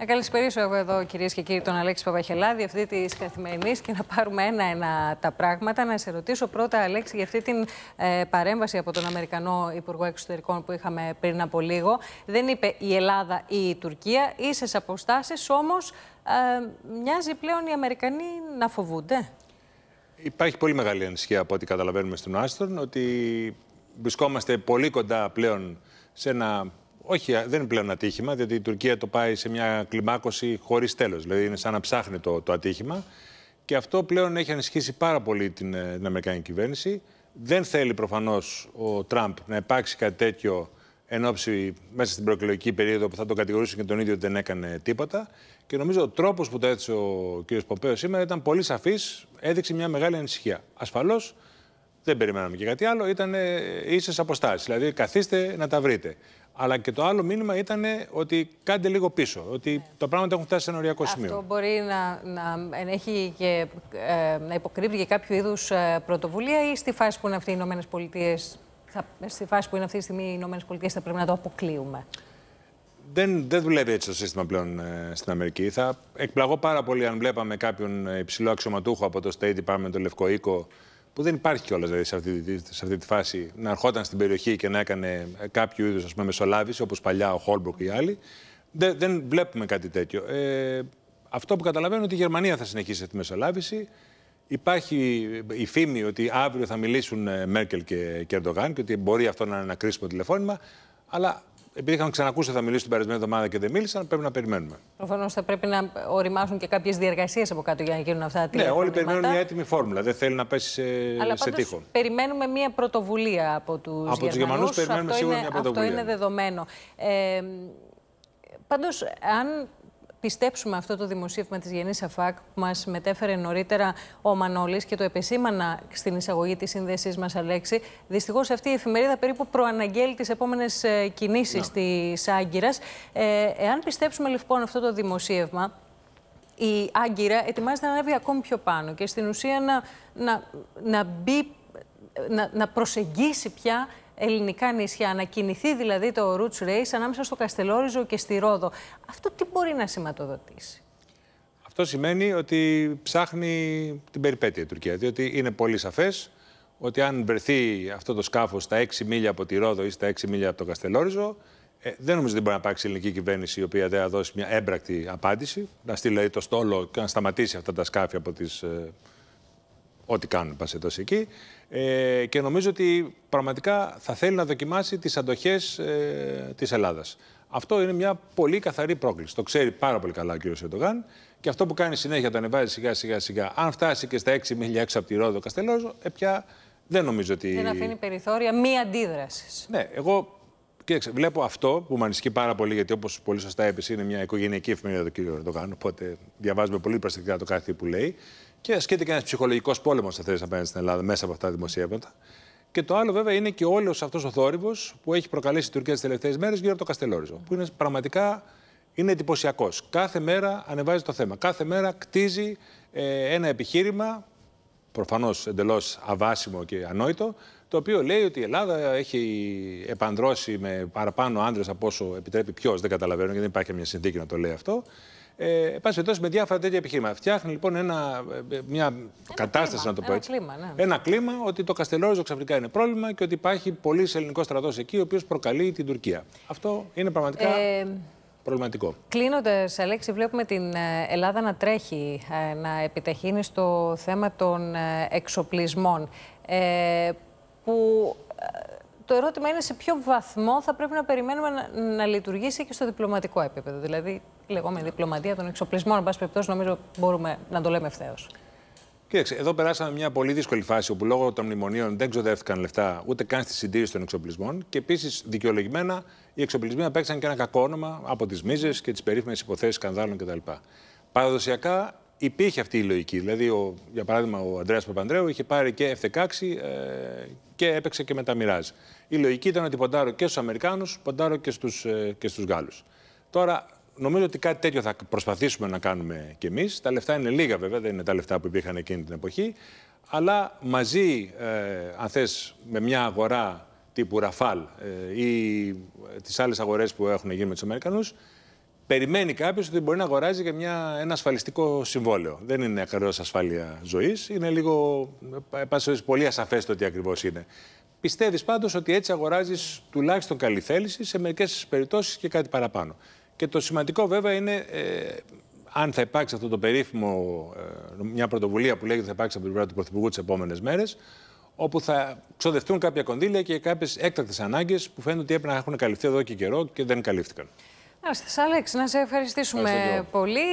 Να καλησπερίσω εγώ εδώ κυρίες και κύριοι τον Αλέξη Παπαχελάδη αυτή της καθημερινής και να πάρουμε ένα-ένα τα πράγματα. Να σε ρωτήσω πρώτα Αλέξη για αυτή την ε, παρέμβαση από τον Αμερικανό Υπουργό Εξωτερικών που είχαμε πριν από λίγο. Δεν είπε η Ελλάδα ή η Τουρκία, ίσες αποστάσεις όμως ε, μοιάζει πλέον οι Αμερικανοί να φοβούνται. Υπάρχει πολύ μεγάλη ανησυχία από ό,τι καταλαβαίνουμε στον Άστρον, ότι βρισκόμαστε πολύ κοντά πλέον σε ένα όχι, δεν είναι πλέον ατύχημα, διότι η Τουρκία το πάει σε μια κλιμάκωση χωρίς τέλος. Δηλαδή είναι σαν να ψάχνει το, το ατύχημα. Και αυτό πλέον έχει ανισχύσει πάρα πολύ την, ε, την Αμερικανική κυβέρνηση. Δεν θέλει προφανώς ο Τραμπ να υπάρξει κάτι τέτοιο εν ώψη μέσα στην προεκλογική περίοδο που θα τον κατηγορήσουν και τον ίδιο ότι δεν έκανε τίποτα. Και νομίζω ο τρόπος που το έθεσε ο κ. Ποπέο σήμερα ήταν πολύ σαφής, έδειξε μια μεγάλη ανησυχία. Ασφαλώς δεν περιμέναμε και κάτι άλλο, ήταν ε, ίσες αποστάσεις. Δηλαδή καθίστε να τα βρείτε. Αλλά και το άλλο μήνυμα ήταν ότι κάντε λίγο πίσω, ότι ναι. τα πράγματα έχουν φτάσει σε ένα οριακό σημείο. Αυτό μπορεί να, να και ε, να υποκρύπτει και κάποιο είδους ε, πρωτοβουλία ή στη φάση που είναι αυτή οι Ηνωμένες Στη φάση που είναι αυτή τη στιγμή οι Ηνωμένες Πολιτείες θα πρέπει να το αποκλείουμε. Δεν, δεν δουλεύει έτσι το σύστημα πλέον ε, στην Αμερική. Θα εκπλαγώ πάρα πολύ αν βλέπαμε κάποιον ε, υψηλό αξιωματούχο από το State Department, το Λευκό Οίκο, που δεν υπάρχει κιόλας δηλαδή, σε, αυτή, σε αυτή τη φάση να ερχόταν στην περιοχή και να έκανε κάποιο είδους μεσολάβηση, όπως παλιά ο Χόλμπροκ ή άλλοι. Δεν βλέπουμε κάτι τέτοιο. Αυτό που καταλαβαίνω είναι ότι ή άλλοι. Δεν, δεν βλέπουμε κάτι τέτοιο. Ε, αυτό που καταλαβαίνω είναι ότι η Γερμανία θα συνεχίσει αυτή τη μεσολάβηση. Υπάρχει η φήμη ότι αύριο θα μιλήσουν ε, Μέρκελ και, και Ερντογάν και ότι μπορεί αυτό να είναι ένα κρίσιμο τηλεφώνημα. Αλλά επειδή είχαν ξανακούσει θα μιλήσουν την περασμένη εβδομάδα και δεν μίλησαν, πρέπει να περιμένουμε. Προφανώς θα πρέπει να οριμάσουν και κάποιες διεργασίες από κάτω για να γίνουν αυτά τα Ναι, όλοι περιμένουν μια έτοιμη φόρμουλα. Δεν θέλει να πέσει σε, Αλλά σε τείχο. Περιμένουμε μια πρωτοβουλία από τους Από τους Γερμανούς περιμένουμε αυτό σίγουρα είναι, μια πρωτοβουλία. Αυτό είναι δεδομένο. Ε, Πάντως, αν πιστέψουμε αυτό το δημοσίευμα της Γενής ΑΦΑΚ που μας μετέφερε νωρίτερα ο Μανώλης και το επεσήμανα στην εισαγωγή της σύνδεσής μας, Αλέξη. Δυστυχώς αυτή η εφημερίδα περίπου προαναγγέλει τις επόμενες ε, κινήσεις no. Ναι. της Ε, εάν πιστέψουμε λοιπόν αυτό το δημοσίευμα, η Άγκυρα ετοιμάζεται να ανέβει ακόμη πιο πάνω και στην ουσία να, να, να, να προσεγγίσει πια ελληνικά νησιά, να κινηθεί δηλαδή το Roots Race ανάμεσα στο Καστελόριζο και στη Ρόδο. Αυτό τι μπορεί να σηματοδοτήσει. Αυτό σημαίνει ότι ψάχνει την περιπέτεια η Τουρκία, διότι είναι πολύ σαφές ότι αν βρεθεί αυτό το σκάφος στα 6 μίλια από τη Ρόδο ή στα 6 μίλια από το Καστελόριζο, ε, δεν νομίζω ότι μπορεί να υπάρξει ελληνική κυβέρνηση η οποία δεν θα δώσει μια έμπρακτη απάντηση, να στείλει δηλαδή το στόλο και να σταματήσει αυτά τα σκάφη από τις ε, ό,τι κάνουν πας εκεί. Ε, και νομίζω ότι πραγματικά θα θέλει να δοκιμάσει τις αντοχές ε, της Ελλάδας. Αυτό είναι μια πολύ καθαρή πρόκληση. Το ξέρει πάρα πολύ καλά ο κ. Ερντογάν. Και αυτό που κάνει συνέχεια το ανεβάζει σιγά σιγά σιγά. Αν φτάσει και στα 6 μίλια έξω από τη Ρόδο Καστελόζο, ε, πια δεν νομίζω ότι. Δεν αφήνει περιθώρια μη αντίδρασης. Ναι, εγώ βλέπω αυτό που με ανησυχεί πάρα πολύ, γιατί όπως πολύ σωστά έπεσε, είναι μια οικογενειακή εφημερίδα του κ. Ερντογάν. Οπότε διαβάζουμε πολύ προσεκτικά το κάθε που λέει. Και ασκείται και ένας ψυχολογικός πόλεμος σε να απέναντι στην Ελλάδα μέσα από αυτά τα δημοσίευματα. Και το άλλο, βέβαια, είναι και όλος αυτός ο θόρυβος που έχει προκαλέσει η Τουρκία τις τελευταίες μέρες γύρω από το Καστελόριζο. Που είναι πραγματικά είναι εντυπωσιακός. Κάθε μέρα ανεβάζει το θέμα. Κάθε μέρα κτίζει ε, ένα επιχείρημα, προφανώς εντελώς αβάσιμο και ανόητο, το οποίο λέει ότι η Ελλάδα έχει επανδρώσει με παραπάνω άντρες από όσο επιτρέπει ποιος. Δεν καταλαβαίνω γιατί δεν υπάρχει μια συνθήκη να το λέει αυτό. Ε, με διάφορα τέτοια επιχείρηματα. Φτιάχνει λοιπόν ένα, ε, ε, μια κατάσταση, να το πω έτσι. Ένα κλίμα, ναι. ένα κλίμα ότι το Καστελόριζο ξαφνικά είναι πρόβλημα και ότι υπάρχει πολύς ελληνικός στρατός εκεί, ο οποίος προκαλεί την Τουρκία. Αυτό είναι πραγματικά. Ε, προβληματικό. Κλείνοντας, Αλέξη, βλέπουμε την Ελλάδα να τρέχει, να επιταχύνει στο θέμα των εξοπλισμών. Που το ερώτημα είναι σε ποιο βαθμό θα πρέπει να περιμένουμε να, να λειτουργήσει και στο διπλωματικό επίπεδο. Δηλαδή, λεγόμενη διπλωματία των εξοπλισμών, εν πάση περιπτώσει, νομίζω μπορούμε να το λέμε ευθέως. Κοίταξε, εδώ περάσαμε μια πολύ δύσκολη φάση όπου λόγω των μνημονίων δεν ξοδεύτηκαν λεφτά ούτε καν στη συντήρηση των εξοπλισμών και επίσης δικαιολογημένα οι εξοπλισμοί απέξαν και ένα κακό όνομα από τις μίζες και τις περίφημες υποθέσεις σκανδάλων κτλ. Παραδοσιακά υπήρχε αυτή η λογική. Δηλαδή, ο, για παράδειγμα, ο Αντρέα Παπανδρέου είχε πάρει και F16 ε, και έπαιξε και με τα Μιράζ. Η λογική ήταν ότι ποντάρω και στους Αμερικάνους, ποντάρω και στους ε, Γάλλους. Τώρα, νομίζω ότι κάτι τέτοιο θα προσπαθήσουμε να κάνουμε κι εμείς. Τα λεφτά είναι λίγα, βέβαια, δεν είναι τα λεφτά που υπήρχαν εκείνη την εποχή. Αλλά μαζί, ε, αν θες, με μια αγορά τύπου Ραφάλ ε, ή ε, τις άλλες αγορές που έχουν γίνει με τους Αμερικανούς, περιμένει κάποιος ότι μπορεί να αγοράζει και μια, ένα ασφαλιστικό συμβόλαιο. Δεν είναι ακριβώς ασφάλεια ζωής. Είναι λίγο ε, πολύ ασαφές το τι ακριβώς είναι. Πιστεύεις πάντως ότι έτσι αγοράζεις τουλάχιστον καλή θέληση, σε μερικές περιπτώσεις και κάτι παραπάνω. Και το σημαντικό βέβαια είναι ε, αν θα υπάρξει αυτό το περίφημο, ε, μια πρωτοβουλία που λέγεται θα υπάρξει από την πλευρά του Πρωθυπουργού τις επόμενες μέρες, όπου θα ξοδευτούν κάποια κονδύλια και κάποιες έκτακτες ανάγκες που φαίνεται ότι έπρεπε να έχουν καλυφθεί εδώ και καιρό και δεν καλύφθηκαν. Άστε, Αλέξη, να σε ευχαριστήσουμε πολύ.